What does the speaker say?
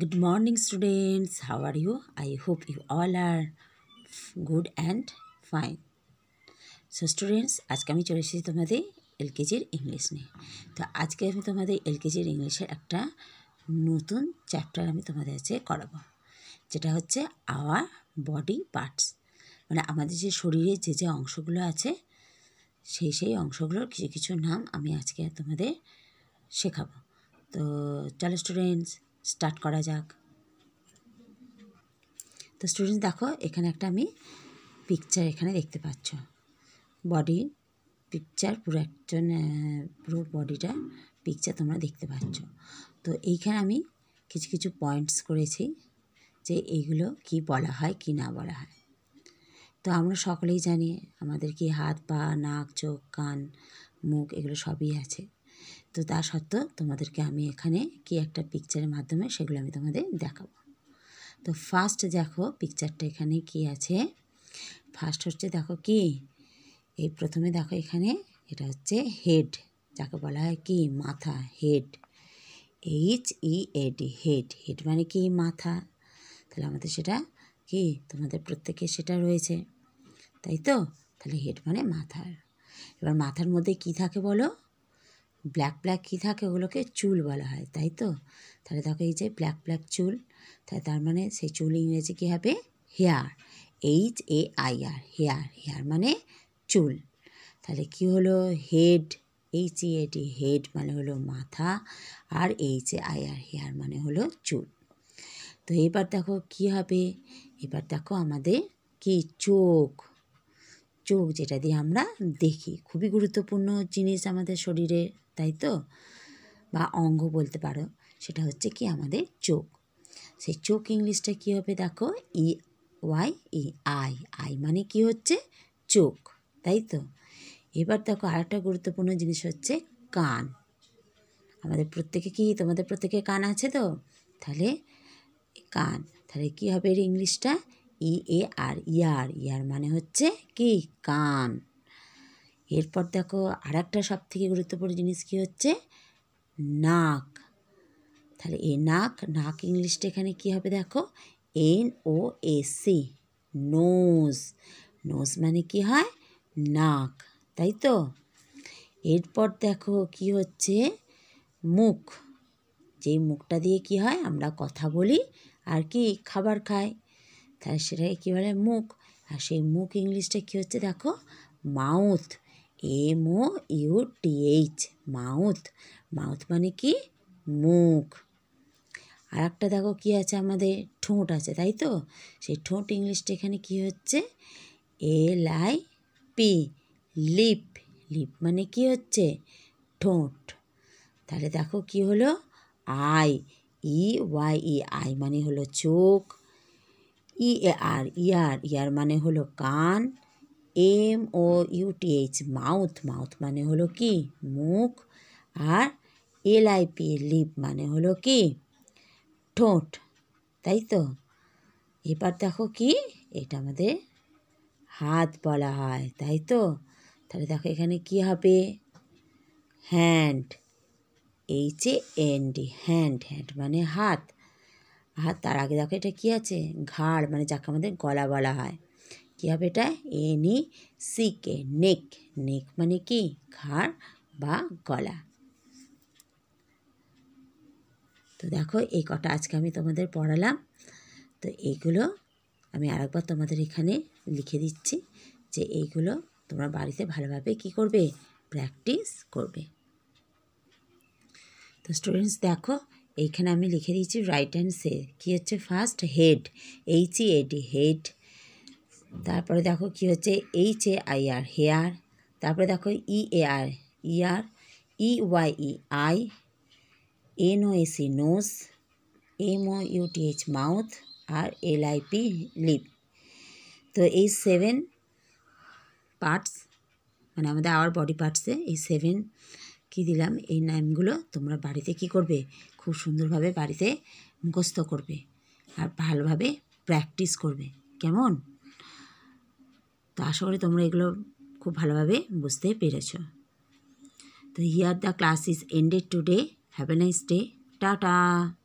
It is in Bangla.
good morning students how are you i hope you all are good and fine so students আজকে আমি চলে এসেছি তোমাদের এলকেজির ইংলিশ নিয়ে তো আজকে আমি তোমাদের এলকেজির ইংলিশের একটা নতুন চ্যাপ্টার আমি তোমাদের কাছে করাবো যেটা হচ্ছে আওয়ার বডি পার্টস মানে আমাদের যে শরীরের যে যে অংশগুলো আছে সেই সেই অংশগুলোর কিছু কিছু নাম আমি আজকে তোমাদের শেখাবো তো চলো স্টুডেন্টস স্টার্ট করা যাক তো স্টুডেন্ট দেখো এখানে একটা আমি পিকচার এখানে দেখতে পাচ্ছ বডি পিকচার পুরো একজন পুরো বডিটা পিকচার তোমরা দেখতে পাচ্ছ তো এইখানে আমি কিছু কিছু পয়েন্টস করেছি যে এইগুলো কি বলা হয় কি না বলা হয় তো আমরা সকলেই জানি আমাদের কি হাত পা নাক চোখ কান মুখ এগুলো সবই আছে তো তা সত্ত্বেও তোমাদেরকে আমি এখানে কি একটা পিকচারের মাধ্যমে সেগুলো আমি তোমাদের দেখাবো তো ফার্স্ট দেখো পিকচারটা এখানে কি আছে ফার্স্ট হচ্ছে দেখো কি এই প্রথমে দেখো এখানে এটা হচ্ছে হেড যাকে বলা হয় কি মাথা head H E A D head head মানে কি মাথা তাহলে আমাদের সেটা কি তোমাদের প্রত্যেকে সেটা রয়েছে তাই তো তাহলে হেড মানে মাথার এবার মাথার মধ্যে কি থাকে বলো ব্ল্যাক ব্ল্যাক কী থাকে ওগুলোকে চুল বলা হয় তাই তো তাহলে দেখো এই যে ব্ল্যাক ব্ল্যাক চুল তাই তার মানে সেই চুল ইংরেজি কী হবে hair H A I R hair hair মানে চুল তাহলে কি হলো হেড এইচ ই এটি হেড মানে হলো মাথা আর H A I R hair মানে হলো চুল তো এবার দেখো কি হবে এবার দেখো আমাদের কি চোখ চোখ যেটা দিয়ে আমরা দেখি খুবই গুরুত্বপূর্ণ জিনিস আমাদের শরীরে তাই তো বা অঙ্গ বলতে পারো সেটা হচ্ছে কি আমাদের চোখ সেই চোখ ইংলিশটা কী হবে দেখো E Y E eye eye মানে কি হচ্ছে চোখ তাই তো এবার দেখো আরেকটা গুরুত্বপূর্ণ জিনিস হচ্ছে কান আমাদের প্রত্যেকে কি তোমাদের প্রত্যেকে কান আছে তো তাহলে কান তাহলে কী হবে এর ইংলিশটা ই এ আর ইয়ার ইয়ার মানে হচ্ছে কি কান এরপর দেখো আর একটা সব থেকে গুরুত্বপূর্ণ জিনিস কি হচ্ছে নাক তাহলে এ নাক নাক ইংলিশটা এখানে কি হবে দেখো N O A C nose nose মানে কি হয় নাক তাই তো এরপর দেখো কি হচ্ছে মুখ যেই মুখটা দিয়ে কি হয় আমরা কথা বলি আর কি খাবার খায় তাহলে সেটাকে কী বলে মুখ আর সেই মুখ ইংলিশটা কী হচ্ছে দেখো mouth M O U T H mouth mouth মানে কি মুখ আর একটা দেখো কী আছে আমাদের ঠোঁট আছে তাই তো সেই ঠোঁট ইংলিশটা এখানে কী হচ্ছে L I P lip lip মানে কি হচ্ছে ঠোঁট তাহলে দেখো কি হলো eye E Y E eye মানে হলো চোখ ই এ আর ইয়ার ইয়ার মানে হলো কান M O U T H mouth mouth মানে হলো কি মুখ আর এল আই পি লিপ মানে হলো কি ঠোঁট তাই তো এবার দেখো কি এটা আমাদের হাত বলা হয় তাই তো তাহলে দেখো এখানে কি হবে hand H A N D hand hand মানে হাত আর তার আগে দেখো এটা কী আছে ঘাড় মানে যাকে আমাদের গলা বলা হয় কী হবে এটা এন ই সি কে নেক নেক মানে কি ঘাড় বা গলা তো দেখো এই কটা আজকে আমি তোমাদের পড়ালাম তো এইগুলো আমি আরেকবার তোমাদের এখানে লিখে দিচ্ছি যে এইগুলো তোমরা বাড়িতে ভালোভাবে কি করবে প্র্যাকটিস করবে তো স্টুডেন্টস দেখো এইখানে আমি লিখে দিয়েছি রাইট হ্যান্ড সে কী হচ্ছে first head H E A D head তারপরে দেখো কি হচ্ছে H A I R hair তারপরে দেখো E A R ear E Y E eye N O A C nose M O U T H mouth আর এল আই পি লিপ তো এই সেভেন পার্টস মানে আমাদের আওয়ার বডি পার্টসে এই সেভেন কি দিলাম এই নামগুলো তোমরা বাড়িতে কি করবে খুব সুন্দরভাবে বাড়িতে মুখস্থ করবে আর ভালোভাবে প্র্যাকটিস করবে কেমন তো আশা করি তোমরা এগুলো খুব ভালোভাবে বুঝতে পেরেছ তো here the class is ended today have a nice day tata